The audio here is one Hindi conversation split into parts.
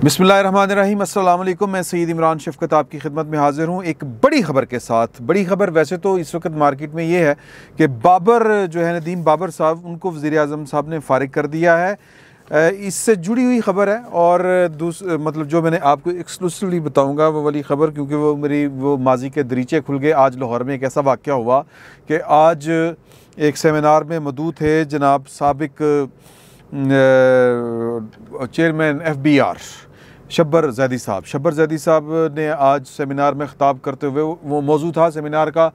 बिसमीम अल्लाम मैं सईद इमरान शफकत आपकी खिदमत में हाज़िर हूँ एक बड़ी ख़बर के साथ बड़ी ख़बर वैसे तो इस वक्त मार्केट में ये है कि बाबर जो है नदीम बाबर साहब उनको वज़ी अजम साहब ने फ़ारिग कर दिया है इससे जुड़ी हुई ख़बर है और दूस मतलब जो मैंने आपको एक्सक्लूसिवली बताऊंगा वो वाली ख़बर क्योंकि वो मेरी वो माजी के दरीचे खुल गए आज लाहौर में एक ऐसा वाक़ हुआ कि आज एक सेमिनार में मदू थे जनाब सबक chairman F B R Shabbar Zaidi साहब शब्बर जैदी साहब ने आज सेमिनार में ख़ताब करते हुए वो मौजू था सेमिनार का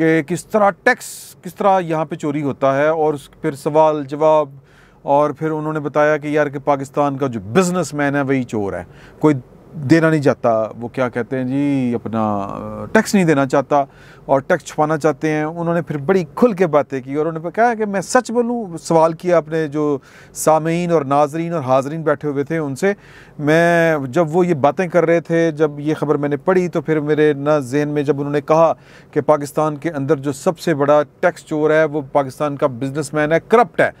कि किस तरह टैक्स किस तरह यहाँ पे चोरी होता है और फिर सवाल जवाब और फिर उन्होंने बताया कि यार कि पाकिस्तान का जो बिज़नेसमैन मैन है वही चोर है कोई देना नहीं चाहता वो क्या कहते हैं जी अपना टैक्स नहीं देना चाहता और टैक्स छुपाना चाहते हैं उन्होंने फिर बड़ी खुल के बातें की और उन्होंने कहा कि मैं सच बोलूँ सवाल किया अपने जो सामीन और नाजरीन और हाजरीन बैठे हुए थे उनसे मैं जब वो ये बातें कर रहे थे जब ये ख़बर मैंने पढ़ी तो फिर मेरे ना जहन में जब उन्होंने कहा कि पाकिस्तान के अंदर जो सबसे बड़ा टैक्स चोर है वो पाकिस्तान का बिजनेस है करप्ट है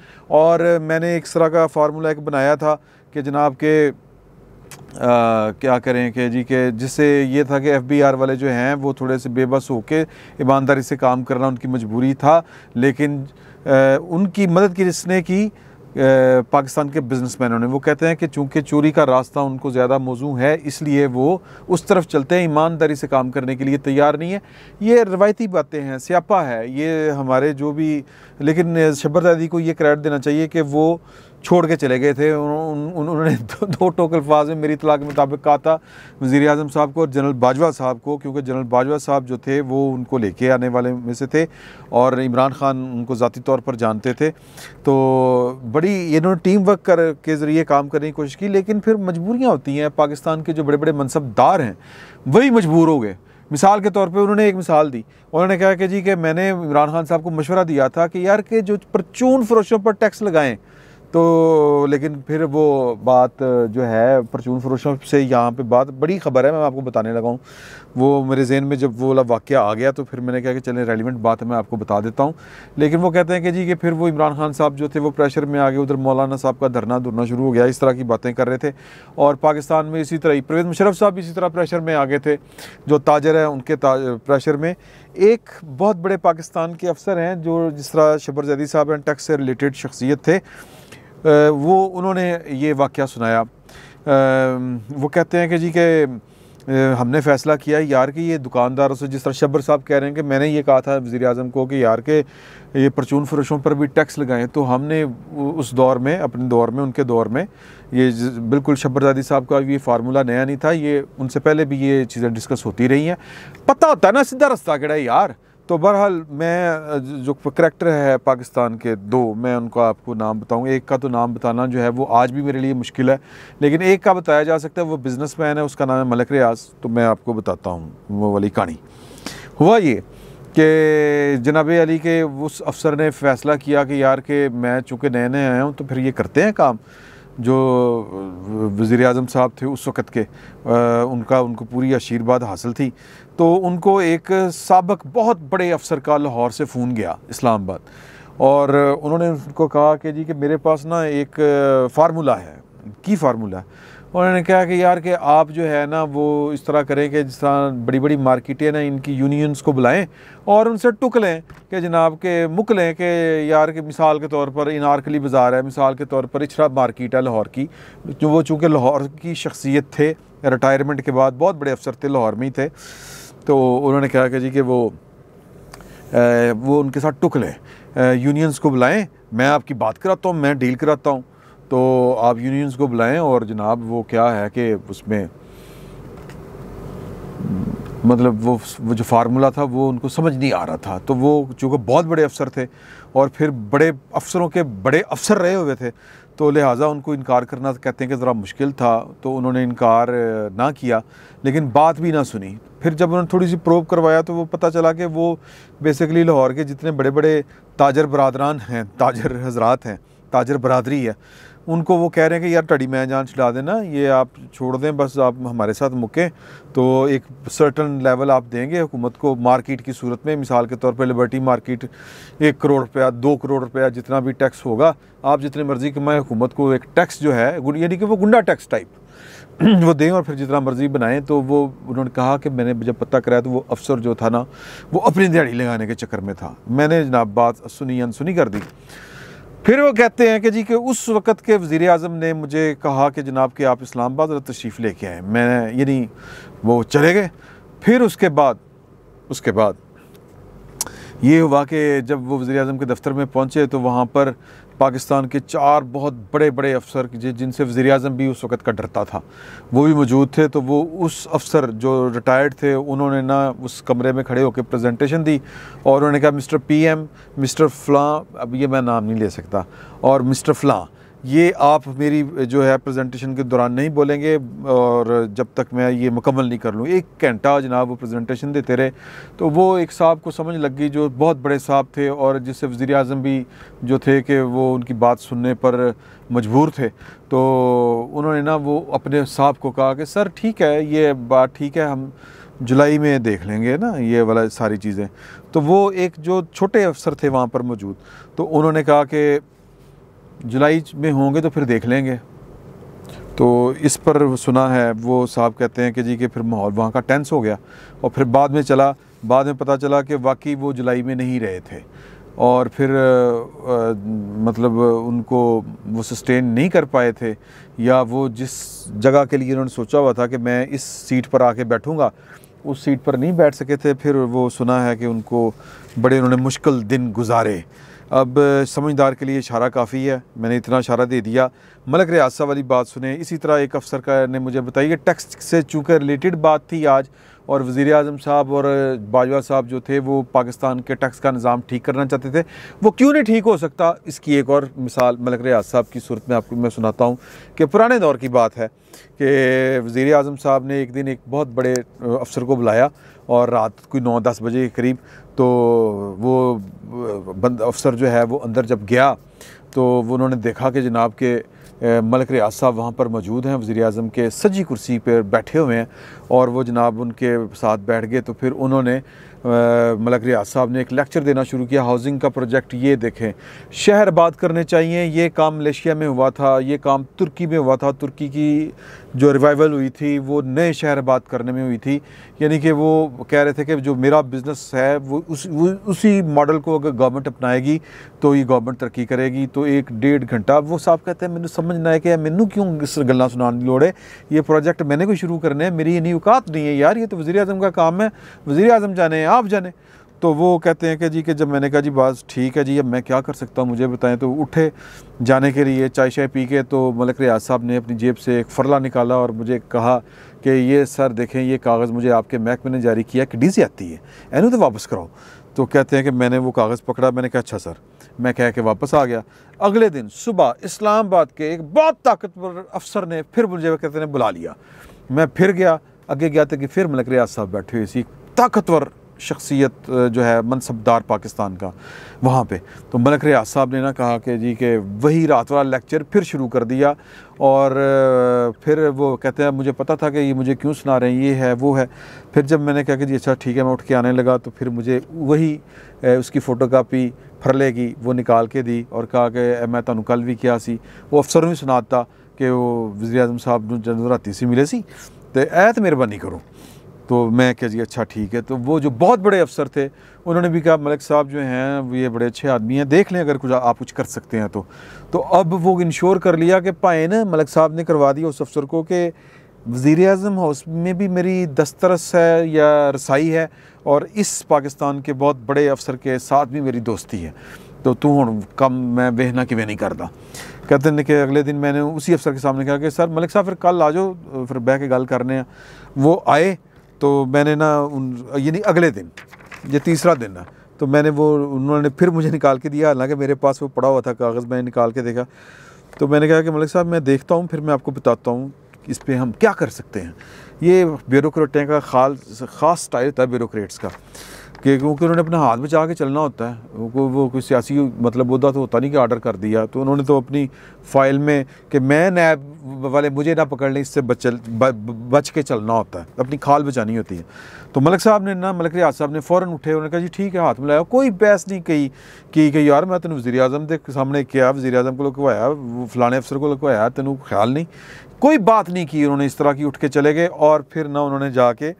और मैंने एक तरह का फार्मूला एक बनाया था कि जनाब के आ, क्या करें कि जी के जिससे ये था कि एफबीआर वाले जो हैं वो थोड़े से बेबस होके ईमानदारी से काम करना उनकी मजबूरी था लेकिन आ, उनकी मदद की जिसने की आ, पाकिस्तान के बिजनेसमैनों ने वो कहते हैं कि चूंकि चोरी का रास्ता उनको ज़्यादा मौजू है इसलिए वो उस तरफ चलते हैं ईमानदारी से काम करने के लिए तैयार नहीं है ये रवायती बातें हैं स्यापा है ये हमारे जो भी लेकिन दादी को ये क्रेडिट देना चाहिए कि वो छोड़ के चले गए थे उन्होंने दो, दो टोक अल्फाज में मेरी इतला के मुताबिक कहा था वज़ी अजम साहब को और जनरल बाजवा साहब को क्योंकि जनरल बाजवा साहब जो थे वो उनको लेके आने वाले में से थे और इमरान ख़ान उनको ज़ाती तौर पर जानते थे तो बड़ी इन्होंने टीम वर्क कर के ज़रिए काम करने की कोशिश की लेकिन फिर मजबूरियाँ होती हैं पाकिस्तान के जो बड़े बड़े मनसबदार हैं वही मजबूर हो गए मिसाल के तौर पे उन्होंने एक मिसाल दी उन्होंने कहा कि जी कि मैंने इमरान खान साहब को मशवरा दिया था कि यार के जो परचून फरोशों पर टैक्स लगाएं तो लेकिन फिर वो बात जो है परचून फरोशों से यहाँ पे बात बड़ी खबर है मैं आपको बताने लगा हूँ वो मेरे जहन में जब वो वाला वाक्य आ गया तो फिर मैंने कहा कि चलें रेलिवेंट बात मैं आपको बता देता हूँ लेकिन वो कहते हैं कि जी कि फिर वो इमरान खान साहब जो थे वो प्रेशर में आ गए उधर मौलाना साहब का धरना धुरना शुरू हो गया इस तरह की बातें कर रहे थे और पाकिस्तान में इसी तरह प्रवेद मुशरफ साहब इसी तरह प्रेशर में आ गए थे जो ताजर हैं उनके ताज, प्रेशर में एक बहुत बड़े पाकिस्तान के अफसर हैं जो जिस तरह शबर जदी साहब हैं टैक्स से रिलेटेड शख्सियत थे वो उन्होंने ये वाक़ सुनाया वो कहते हैं कि जी के हमने फ़ैसला किया यार कि ये दुकानदारों से जिस तरह शब्बर साहब कह रहे हैं कि मैंने ये कहा था वज़ी अजम को कि यार के ये परचून फरोशों पर भी टैक्स लगाएं तो हमने उस दौर में अपने दौर में उनके दौर में ये बिल्कुल शब्बरजादी साहब का ये फार्मूला नया नहीं था ये उनसे पहले भी ये चीज़ें डिस्कस होती रही हैं पता होता है ना सीधा रास्ता कड़ा यार तो बहरहाल मैं जो करेक्टर है पाकिस्तान के दो मैं उनका आपको नाम बताऊँ एक का तो नाम बताना जो है वो आज भी मेरे लिए मुश्किल है लेकिन एक का बताया जा सकता है वो बिज़नेस मैन है उसका नाम है मलिक रियाज तो मैं आपको बताता हूँ वो वाली कहानी हुआ ये कि जनाब अली के उस अफसर ने फ़ैसला किया कि यार के मैं चूँकि नए नए आया हूँ तो फिर ये करते हैं काम जो वज़ी अजम साहब थे उस वक़्त के आ, उनका उनको पूरी आशीर्वाद हासिल थी तो उनको एक सबक बहुत बड़े अफसर का लाहौर से फ़ोन गया इस्लामाबाद और उन्होंने उनको कहा कि जी कि मेरे पास ना एक फार्मूला है की फार्मूला है उन्होंने कहा कि यार कि आप जो है ना वो इस तरह करें कि जिस तरह बड़ी बड़ी मार्केटें ना इनकी यूनियंस को बुलाएं और उनसे टुक लें कि जनाब के मुक लें कि यार के मिसाल के तौर पर इनारकली बाज़ार है मिसाल के तौर पर इछरा मार्केट है लाहौर की जो वो चूँकि लाहौर की शख्सियत थे रिटायरमेंट के बाद बहुत बड़े अफसर थे लाहौर में ही थे तो उन्होंने कहा कि जी कि वो आ, वो उनके साथ टुक लें यूनियंस को बुलाएँ मैं आपकी बात कराता हूँ मैं डील कराता हूँ तो आप यूनियंस को बुलाएं और जनाब वो क्या है कि उसमें मतलब वो वो जो फार्मूला था वो उनको समझ नहीं आ रहा था तो वो चूँकि बहुत बड़े अफसर थे और फिर बड़े अफसरों के बड़े अफसर रहे हुए थे तो लिहाजा उनको इनकार करना कहते हैं कि ज़रा मुश्किल था तो उन्होंने इनकार ना किया लेकिन बात भी ना सुनी फिर जब उन्होंने थोड़ी सी प्रोब करवाया तो वो पता चला कि वो बेसिकली लाहौर के जितने बड़े बड़े ताजर बरदरान हैं ताजर हजरात हैं ताजर बरदरी है उनको वो कह रहे हैं कि यार टड़ी मैं जान चला देना ये आप छोड़ दें बस आप हमारे साथ मुकें तो एक सर्टन लेवल आप देंगे हुकूमत को मार्केट की सूरत में मिसाल के तौर पर लिबर्टी मार्केट एक करोड़ रुपया दो करोड़ रुपया जितना भी टैक्स होगा आप जितनी मर्ज़ी कमाएँ हुकूमत को एक टैक्स जो है यानी कि वो गुंडा टैक्स टाइप वो दें और फिर जितना मर्ज़ी बनाएं तो वो उन्होंने कहा कि मैंने जब पता कराया तो वो अफसर जो था ना वो अपनी दिहाड़ी लगाने के चक्कर में था मैंने जनाब बात सुनी अनसुनी कर दी फिर वो कहते हैं कि जी कि उस वक़्त के वज़ी अजम ने मुझे कहा कि जनाब कि आप इस्लामाबाद तशरीफ़ लेके आए मैंने यानी वो चले गए फिर उसके बाद उसके बाद ये हुआ कि जब वो वज़ी अजम के दफ्तर में पहुँचे तो वहाँ पर पाकिस्तान के चार बहुत बड़े बड़े अफसर जिनसे वज़ी अजम भी उस वक़्त का डरता था वो भी मौजूद थे तो वो उस अफसर जो रिटायर्ड थे उन्होंने ना उस कमरे में खड़े होकर प्रेजेंटेशन दी और उन्होंने कहा मिस्टर पी एम मिस्टर फ़लाँ अब ये मैं नाम नहीं ले सकता और मिस्टर फ़लाँ ये आप मेरी जो है प्रेजेंटेशन के दौरान नहीं बोलेंगे और जब तक मैं ये मुकम्मल नहीं कर लूँ एक घंटा जनाब वो प्रेजेंटेशन देते रहे तो वो एक साहब को समझ लग गई जो बहुत बड़े साहब थे और जिससे वज़ी अजम भी जो थे कि वो उनकी बात सुनने पर मजबूर थे तो उन्होंने ना वो अपने साहब को कहा कि सर ठीक है ये बात ठीक है हम जुलाई में देख लेंगे ना ये वाला सारी चीज़ें तो वो एक जो छोटे अफसर थे वहाँ पर मौजूद तो उन्होंने कहा कि जुलाई में होंगे तो फिर देख लेंगे तो इस पर सुना है वो साहब कहते हैं कि जी कि फिर माहौल वहाँ का टेंस हो गया और फिर बाद में चला बाद में पता चला कि वाकई वो जुलाई में नहीं रहे थे और फिर आ, मतलब उनको वो सस्टेन नहीं कर पाए थे या वो जिस जगह के लिए उन्होंने सोचा हुआ था कि मैं इस सीट पर आके बैठूँगा उस सीट पर नहीं बैठ सके थे फिर वो सुना है कि उनको बड़े उन्होंने मुश्किल दिन गुजारे अब समझदार के लिए इशारा काफ़ी है मैंने इतना इशारा दे दिया मलक रियासा वाली बात सुने इसी तरह एक अफसर का ने मुझे बताई कि टैक्स से चूँकि रिलेटेड बात थी आज और वज़ी अजम साहब और बाजवा साहब जो थे वो पाकिस्तान के टैक्स का निज़ाम ठीक करना चाहते थे वो क्यों नहीं ठीक हो सकता इसकी एक और मिसाल मलक रियाज साहब की सूरत में आपको मैं सुनाता हूँ कि पुराने दौर की बात है कि वज़ी अजम साहब ने एक दिन एक बहुत बड़े अफसर को बुलाया और रात कोई नौ दस बजे के करीब तो वो बंद अफसर जो है वो अंदर जब गया तो वो उन्होंने देखा कि जनाब के मलक रियाज साहब वहाँ पर मौजूद हैं वज़ी अजम के सजी कुर्सी पर बैठे हुए हैं और वो जनाब उनके साथ बैठ गए तो फिर उन्होंने मलक रियाज साहब ने एक लेक्चर देना शुरू किया हाउसिंग का प्रोजेक्ट ये देखें शहर बात करने चाहिए ये काम मलेशिया में हुआ था ये काम तुर्की में हुआ था तुर्की की जो रिवाइवल हुई थी वो नए शहर बात करने में हुई थी यानी कि वो कह रहे थे कि जो मेरा बिज़नेस है वो उस वो उसी मॉडल को अगर गवर्नमेंट अपनाएगी तो ये गवर्नमेंट तरक्की करेगी तो एक डेढ़ घंटा वो साहब कहते हैं मैंने ਸਮਝ ਨਾ ਆਏ कि मैंने क्यों इस गल् सुना की लड़ है ये प्रोजेक्ट मैंने कोई शुरू करने है मेरी इन्नी औकात नहीं है यार ये तो वज़ी अजम का काम है वज़ी अजम जाने आप जाने तो वो कहते हैं कि जी कि जब मैंने कहा जी बात ठीक है जी अब मैं क्या कर सकता हूँ मुझे बताएं तो उठे जाने के लिए चाय शाय पी के तो मलिक रियाज साहब ने अपनी जेब से एक फ़रला निकाला और मुझे कहा कि ये सर देखें ये कागज़ मुझे आपके महकमे ने जारी किया कि डीसी आती है एनू तो वापस कराओ तो कहते हैं कि मैंने वो कागज़ पकड़ा मैंने कहा अच्छा सर मैं कह के वापस आ गया अगले दिन सुबह इस्लामाबाद के एक बहुत ताकतवर अफसर ने फिर मुझे कहते ने बुला लिया मैं फिर गया आगे गया था तो कि फिर मलिक रियाज साहब बैठे हुए इसी ताकतवर शख्सियत जो है मनसबदार पाकिस्तान का वहाँ पे तो मलक रियाज साहब ने ना कहा कि जी के वही रात वाला लेक्चर फिर शुरू कर दिया और फिर वो कहते हैं मुझे पता था कि ये मुझे क्यों सुना रहे हैं ये है वो है फिर जब मैंने कहा कि जी अच्छा ठीक है मैं उठ के आने लगा तो फिर मुझे वही उसकी फ़ोटोकापी फरले की वो निकाल के दी और कहा कि मैं तुम कल भी किया सी वो अफसर भी सुना था कि वो वजी अजम साहब राती से मिले सी तो ऐत मेहरबानी करो तो मैं कह जी अच्छा ठीक है तो वो जो बहुत बड़े अफसर थे उन्होंने भी कहा मलिक साहब जो हैं ये बड़े अच्छे आदमी हैं देख लें अगर कुछ आप कुछ कर सकते हैं तो तो अब वो इंश्योर कर लिया कि ना मलिक साहब ने करवा दिया उस अफसर को कि वज़ी अजम हाउस में भी मेरी दस्तरस है या रसाई है और इस पाकिस्तान के बहुत बड़े अफसर के साथ भी मेरी दोस्ती है तो तू हूँ कम मैं वेहना कि वे नहीं करता कहते हैं कि अगले दिन मैंने उसी अफसर के सामने कहा कि सर मलिक साहब फिर कल आ जाओ फिर बह के गल करने हैं वो आए तो मैंने ना उन ये नहीं अगले दिन ये तीसरा दिन ना तो मैंने वो उन्होंने फिर मुझे निकाल के दिया हालांकि मेरे पास वो पड़ा हुआ था कागज़ मैंने निकाल के देखा तो मैंने कहा कि मलिक साहब मैं देखता हूँ फिर मैं आपको बताता हूँ इस पर हम क्या कर सकते हैं ये ब्यूरोटें का खाल ख़ास स्टाइल था ब्यूरोक्रेट्स का कि क्योंकि उन्होंने अपने हाथ में चाह के चलना होता है उनको वो कोई सियासी मतलब मुद्दा तो होता नहीं कि ऑर्डर कर दिया तो उन्होंने तो अपनी फाइल में कि मैं नैब वाले मुझे ना पकड़ लें इससे बच बच के चलना होता है अपनी खाल बचानी होती है तो मलिक साहब ने ना मलिक रियाज साहब ने फ़ौरन उठे उन्होंने कहा जी ठीक है हाथ मिलाया कोई बहस नहीं कही कि, यार मैं तेन वजी अजम के सामने किया वजी अजम को लगवाया फलाने अफसर को लगवाया तेन ख्याल नहीं कोई बात नहीं की उन्होंने इस तरह की उठ के चले गए और फिर ना उन्होंने जाके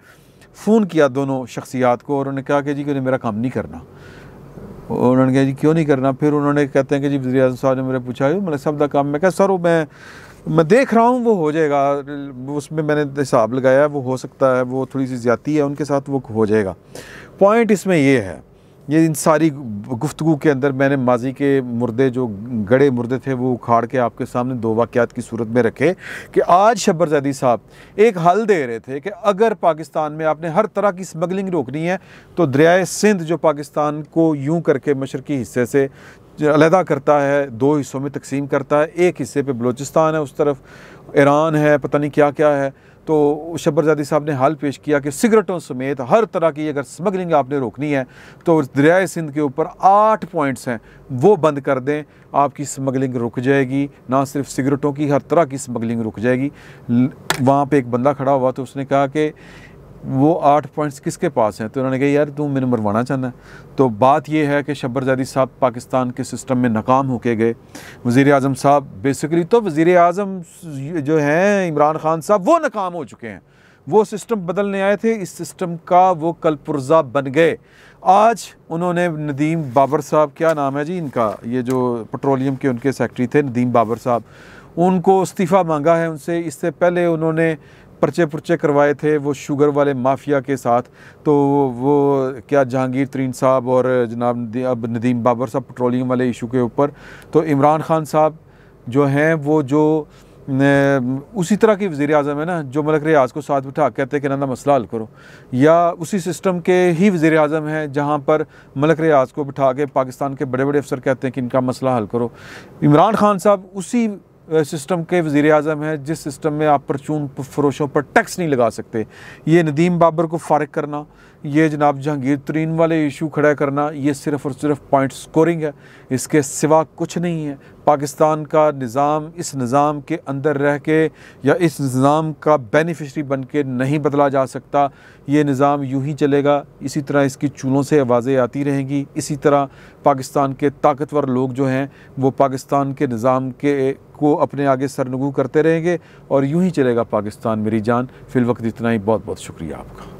फ़ोन किया दोनों शख्सियात को और उन्होंने कहा कि जी कि मेरा काम नहीं करना उन्होंने कहा जी क्यों नहीं करना फिर उन्होंने कहते हैं कि जी वजी साहब ने मेरे पूछा मैंने मतलब सब का काम मैं कहा सर वो मैं मैं देख रहा हूँ वो हो जाएगा उसमें मैंने हिसाब लगाया वो हो सकता है वो थोड़ी सी ज़्यादा है उनके साथ वो हो जाएगा पॉइंट इसमें यह है ये इन सारी गुफ्तु के अंदर मैंने माजी के मुर्दे जो गड़े मुर्दे थे वो उखाड़ के आपके सामने दो वाक़ात की सूरत में रखे कि आज शब्बरजैदी साहब एक हल दे रहे थे कि अगर पाकिस्तान में आपने हर तरह की स्मगलिंग रोकनी है तो दरियाए सिंध जो पाकिस्तान को यूँ करके मशरकी हिस्से से अलहदा करता है दो हिस्सों में तकसीम करता है एक हिस्से पर बलूचिस्तान है उस तरफ ईरान है पता नहीं क्या क्या है तो शब्बरजादी साहब ने हाल पेश किया कि सिगरेटों समेत हर तरह की अगर स्मगलिंग आपने रोकनी है तो दरियाए सिंध के ऊपर आठ पॉइंट्स हैं वो बंद कर दें आपकी स्मगलिंग रुक जाएगी ना सिर्फ सिगरेटों की हर तरह की स्मगलिंग रुक जाएगी वहाँ पर एक बंदा खड़ा हुआ तो उसने कहा कि वो आठ पॉइंट्स किसके पास हैं तो उन्होंने कहा यार तू मैंने मरवाना चाहना है तो बात यह है कि शब्बरजादी साहब पाकिस्तान के सिस्टम में नाकाम होके गए वज़ी अजम साहब बेसिकली तो वज़ी अजम जो हैं इमरान खान साहब वो नाकाम हो चुके हैं वो सिस्टम बदलने आए थे इस सिस्टम का वो कल बन गए आज उन्होंने नदीम बाबर साहब क्या नाम है जी इनका ये जो पेट्रोलियम के उनके सेक्रेटरी थे नदीम बाबर साहब उनको इस्तीफ़ा मांगा है उनसे इससे पहले उन्होंने पर्चे पुर्चे करवाए थे वो शुगर वाले माफिया के साथ तो वो क्या जहांगीर तरीन साहब और जनाब अब नदीम बाबर साहब पेट्रोलियम वाले इशू के ऊपर तो इमरान खान साहब जो हैं वो जो उसी तरह की वज़ी अजम है ना जो मलक रियाज को साथ बिठा कहते हैं कि ना मसला हल करो या उसी सिस्टम के ही वज़ी अजम हैं जहाँ पर मलक रियाज को बिठा के पाकिस्तान के बड़े बड़े अफसर कहते हैं कि इनका मसला हल करो इमरान खान साहब उसी सिस्टम के वजीर अजम हैं जिस सिस्टम में आप परचून फरोशों पर टैक्स नहीं लगा सकते ये नदीम बाबर को फ़ारग करना ये जनाब जहांगीर तरीन वाले इशू खड़ा करना ये सिर्फ़ और सिर्फ पॉइंट स्कोरिंग है इसके सिवा कुछ नहीं है पाकिस्तान का निज़ाम इस निज़ाम के अंदर रह के या इस निज़ाम का बेनिफिशरी बन के नहीं बदला जा सकता ये निज़ाम यूं ही चलेगा इसी तरह इसकी चूलों से आवाज़ें आती रहेंगी इसी तरह पाकिस्तान के ताकतवर लोग जो हैं वो पाकिस्तान के निज़ाम के को अपने आगे सरनगू करते रहेंगे और यूँ ही चलेगा पाकिस्तान मेरी जान फ़िलवक्त इतना ही बहुत बहुत शुक्रिया आपका